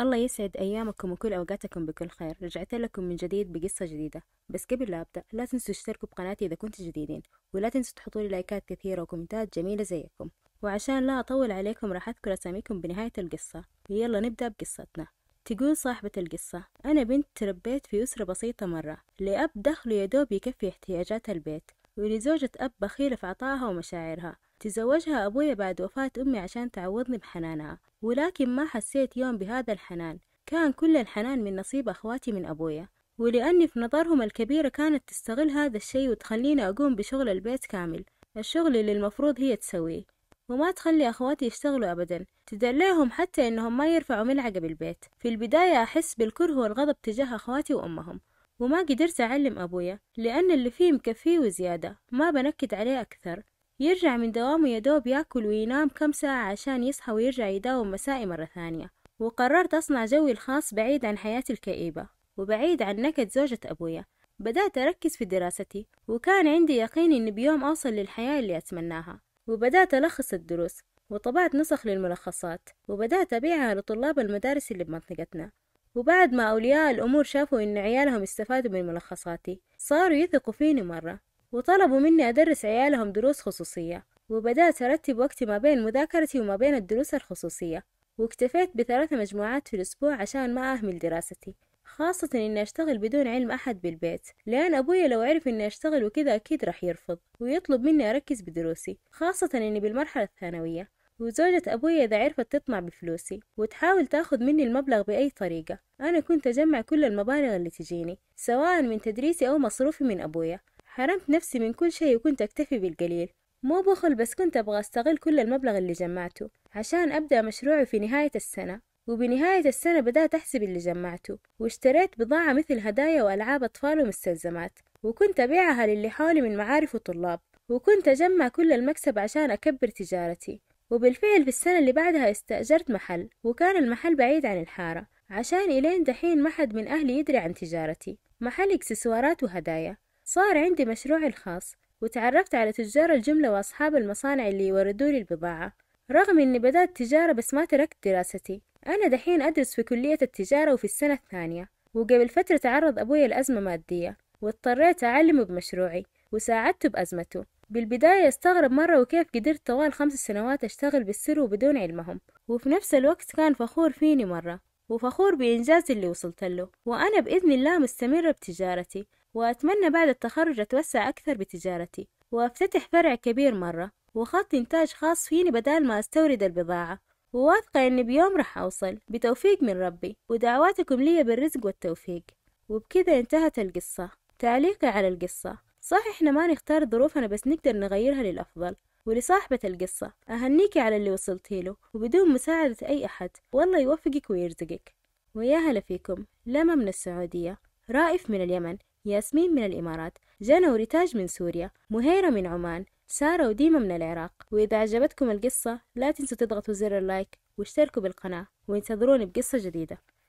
الله يسعد أيامكم وكل أوقاتكم بكل خير رجعت لكم من جديد بقصة جديدة بس قبل لا أبدأ لا تنسوا تشتركوا بقناتي إذا كنتوا جديدين ولا تنسوا تحطوا لي لايكات كثيرة وكومنتات جميلة زيكم وعشان لا أطول عليكم راح أذكر أساميكم بنهاية القصة يلا نبدأ بقصتنا تقول صاحبة القصة أنا بنت تربيت في أسرة بسيطة مرة لأب دخله يدوب يكفي احتياجات البيت ولزوجة أب بخيلة في عطائها ومشاعرها تزوجها أبويا بعد وفاة أمي عشان تعوضني بحنانها ولكن ما حسيت يوم بهذا الحنان كان كل الحنان من نصيب أخواتي من أبويا ولأني في نظرهم الكبيرة كانت تستغل هذا الشيء وتخليني أقوم بشغل البيت كامل الشغل اللي المفروض هي تسويه وما تخلي أخواتي يشتغلوا أبدا تدلعهم حتى إنهم ما يرفعوا ملعقة بالبيت في البداية أحس بالكره والغضب تجاه أخواتي وأمهم وما قدرت أعلم أبويا لأن اللي فيه مكفيه وزيادة ما بنكد عليه أكثر يرجع من دوامه يدوب ياكل وينام كم ساعة عشان يصحى ويرجع يداوم مسائي مرة ثانية وقررت أصنع جوي الخاص بعيد عن حياتي الكئيبة وبعيد عن نكد زوجة أبويا بدأت أركز في دراستي وكان عندي يقين إني بيوم أوصل للحياة اللي أتمناها وبدأت ألخص الدروس وطبعت نسخ للملخصات وبدأت أبيعها لطلاب المدارس اللي بمنطقتنا وبعد ما أولياء الأمور شافوا إن عيالهم استفادوا من ملخصاتي صاروا يثقوا فيني مرة وطلبوا مني أدرس عيالهم دروس خصوصية وبدأت أرتب وقتي ما بين مذاكرتي وما بين الدروس الخصوصية واكتفيت بثلاث مجموعات في الأسبوع عشان ما أهمل دراستي خاصة إني أشتغل بدون علم أحد بالبيت لأن أبوي لو عرف إني أشتغل وكذا أكيد راح يرفض ويطلب مني أركز بدروسي خاصة إني بالمرحلة الثانوية وزوجة أبوي إذا عرفت تطمع بفلوسي وتحاول تاخذ مني المبلغ بأي طريقة أنا كنت أجمع كل المبالغ اللي تجيني سواء من تدريسي أو مصروفي من أبويا حرمت نفسي من كل شيء وكنت أكتفي بالقليل مو بخل بس كنت أبغى أستغل كل المبلغ اللي جمعته عشان أبدأ مشروعي في نهاية السنة وبنهاية السنة بدأت أحسب اللي جمعته واشتريت بضاعة مثل هدايا وألعاب أطفال ومستلزمات وكنت أبيعها للي حولي من معارف وطلاب وكنت أجمع كل المكسب عشان أكبر تجارتي وبالفعل في السنة اللي بعدها استأجرت محل وكان المحل بعيد عن الحارة عشان إلين دحين ما حد من أهلي يدري عن تجارتي محل إكسسوارات وهدايا صار عندي مشروعي الخاص وتعرفت على تجار الجملة وأصحاب المصانع اللي يوردوا لي البضاعة رغم إني بدأت تجارة بس ما تركت دراستي أنا دحين أدرس في كلية التجارة وفي السنة الثانية وقبل فترة تعرض أبوي لأزمة مادية واضطريت أعلمه بمشروعي وساعدته بأزمته بالبداية استغرب مرة وكيف قدرت طوال خمس سنوات أشتغل بالسر وبدون علمهم وفي نفس الوقت كان فخور فيني مرة وفخور بإنجاز اللي وصلت له وأنا بإذن الله مستمرة بتجارتي وأتمنى بعد التخرج أتوسع أكثر بتجارتي وأفتتح فرع كبير مرة وخط إنتاج خاص فيني بدال ما أستورد البضاعة وواثقة إني بيوم راح أوصل بتوفيق من ربي ودعواتكم لي بالرزق والتوفيق وبكذا انتهت القصة تعليقي على القصة صح إحنا ما نختار ظروفنا بس نقدر نغيرها للأفضل ولصاحبة القصة أهنيكي على اللي وصلتي له وبدون مساعدة أي أحد والله يوفقك ويرزقك ويا هلا فيكم لما من السعودية رائف من اليمن ياسمين من الإمارات جانا وريتاج من سوريا مهيرة من عمان سارة وديمة من العراق وإذا عجبتكم القصة لا تنسوا تضغطوا زر اللايك واشتركوا بالقناة وانتظروني بقصة جديدة